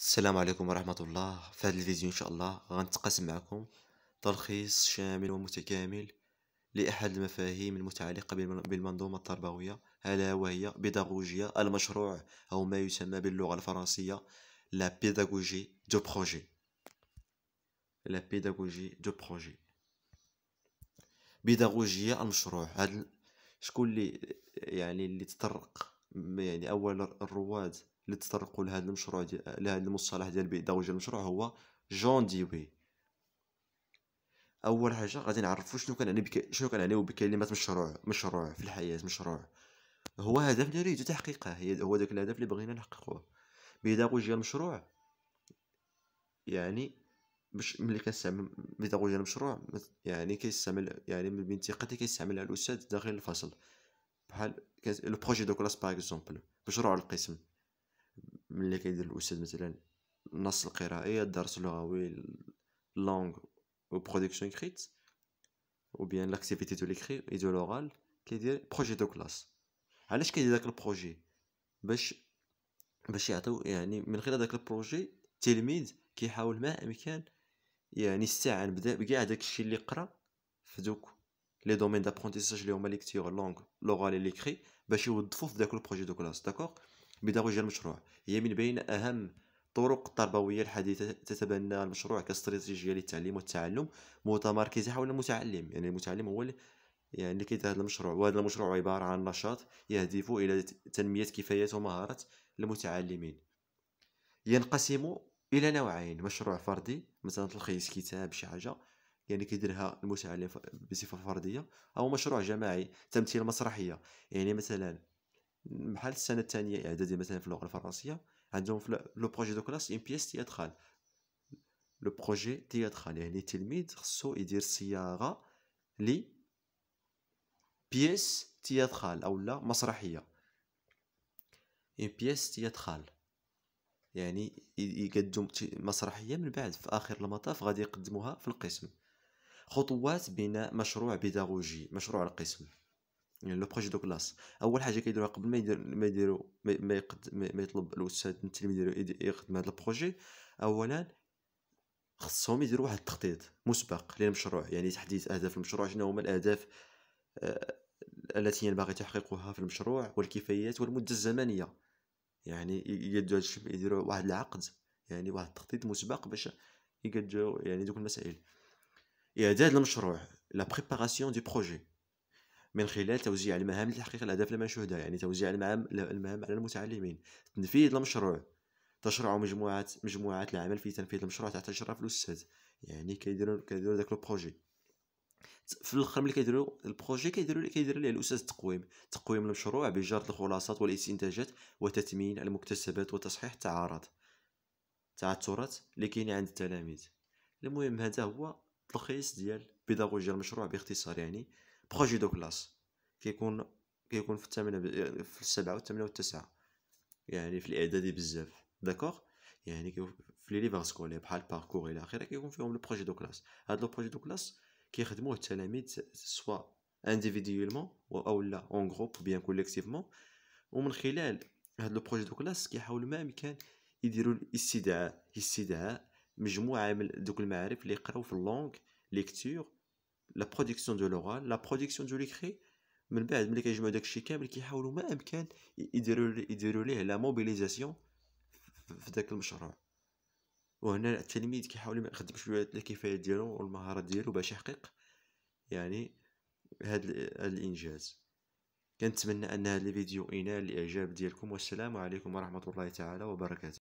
السلام عليكم ورحمة الله في هذا الفيديو إن شاء الله غنتقاسم معكم تلخيص شامل ومتكامل لأحد المفاهيم المتعلقة بالمنظومة التربوية ألا وهي بيداغوجيا المشروع أو ما يسمى باللغة الفرنسية لا بيداغوجي دو بروجي لا بيداغوجي دو بروجي بيداغوجيا المشروع هاد شكون اللي يعني اللي تطرق يعني أول الرواد اللي تطرقوا لهذا المشروع دي... لهذا المصطلح ديال البيئه الضوجه المشروع هو جون ديوي اول حاجه غادي نعرفوا شنو كنعني بك... شنو كنعنيو بكلمه مشروع مشروع في الحياه مشروع هو هدف نريد تحقيقه هي هو داك الهدف اللي بغينا نحققه بيداغوجيا المشروع يعني باش ملي كنستعمل بيداغوجيا المشروع يعني كيستعمل يعني من المنطقه اللي كيستعملها الاستاذ داخل الفصل بحال لو بروجي دو كلاس باغ اكزومبل مشروع القسم ملي كيدير الاستاذ مثلا النص القرائي الدرس اللغوي لونغ برودكسيون كريت او بيان لاكتيفيتي دو ليكري اي دو لورال كيدير بروجي دو كلاس علاش كيدير داك البروجي باش باش يعطيو يعني من خلال داك البروجي التلميذ كيحاول ما امكان يعني يستعان بدا بكاع داكشي اللي قرا في دوك لي دومين دابرونتيساج اللي هما ليكتيغ لونغ لوغال ليكري باش يوظفو في داك البروجي دو كلاس داكوغ بضروج المشروع هي من بين أهم الطرق التربويه الحديثه تتبنى المشروع كاستراتيجيه للتعليم والتعلم متمركزه حول المتعلم يعني المتعلم هو اللي يعني كيدا كيدير هذا المشروع وهذا المشروع عباره عن نشاط يهدف الى تنميه كفايات ومهارات المتعلمين ينقسم الى نوعين مشروع فردي مثلا تلخيص كتاب شي حاجه يعني كيديرها المتعلم بصفه فرديه او مشروع جماعي تمثيل مسرحيه يعني مثلا بحال السنه الثانيه اعدادي مثلا في اللغه الفرنسيه عندهم في لو بروجي دو كلاس اون بيس تياترال لو بروجي تياترال يعني التلميذ خصو يدير صياغه لي بيس تياترال او لا مسرحيه اون بيس تياترال يعني يقدم مسرحيه من بعد في اخر المطاف غادي يقدموها في القسم خطوات بناء مشروع بيداغوجي مشروع القسم يعني لو بروجي دو كلاس اول حاجه كيديروها قبل ما يدير ما يديروا ما يقد ما يطلب الاستاذ من التلميذ يديرو يقدم هذا البروجي اولا خصهم يديروا واحد التخطيط مسبق للمشروع يعني تحديد اهداف المشروع شنو هما الاهداف آه، التي ينبغي تحقيقها في المشروع والكيفيات والمده الزمنيه يعني يديروا يديروا واحد العقد يعني واحد التخطيط مسبق باش يقدروا يعني دوك المسائل اعداد المشروع لا بريباراسيون دي بروجي من خلال توزيع المهام لتحقيق الأهداف لمن يعني توزيع المهام المهام على المتعلمين تنفيذ المشروع تشرع مجموعات مجموعات العمل في تنفيذ المشروع تحت إشراف الأستاذ يعني كيديروا كيديروا داك البروجي في الاخر ملي كيديروا البروجي كيديروا كيدير ليه الاستاذ التقويم تقويم المشروع بجرد الخلاصات والاستنتاجات وتثمين المكتسبات وتصحيح التعارض التعثرات اللي كاينين عند التلاميذ المهم هذا هو تلخيص ديال بيداغوجيا المشروع باختصار يعني بروجي دو كلاس كيكون كيكون في الثامنة يعني في السبعة والثامنة والتسعة يعني في الإعدادي بزاف داكوغ يعني في لي ليفر سكولي بحال باركور الى اخره كيكون فيهم لو بروجي دو كلاس هاد لو بروجي دو كلاس كيخدموه التلاميذ سوا انديفيديولمون او لا اون جروب بيان كوليكتيفمون ومن خلال هاد لو بروجي دو كلاس كيحاولوا ما امكان يديروا الاستدعاء استدعاء مجموعه من دوك المعارف اللي يقراو في اللونغ ليكتور لا برودكسيون دو لورال لا برودكسيون دو ليكري من بعد ملي كيجمعوا داكشي كامل كيحاولوا ما امكن يديروا يديروا ليه لا موبيليزاسيون في داك المشروع وهنا التلميذ كيحاول ما يخدم شويه الكفايه ديالو والمهارات ديالو باش يحقق يعني هذا الانجاز كنتمنى ان هذا الفيديو ينال الاعجاب ديالكم والسلام عليكم ورحمه الله تعالى وبركاته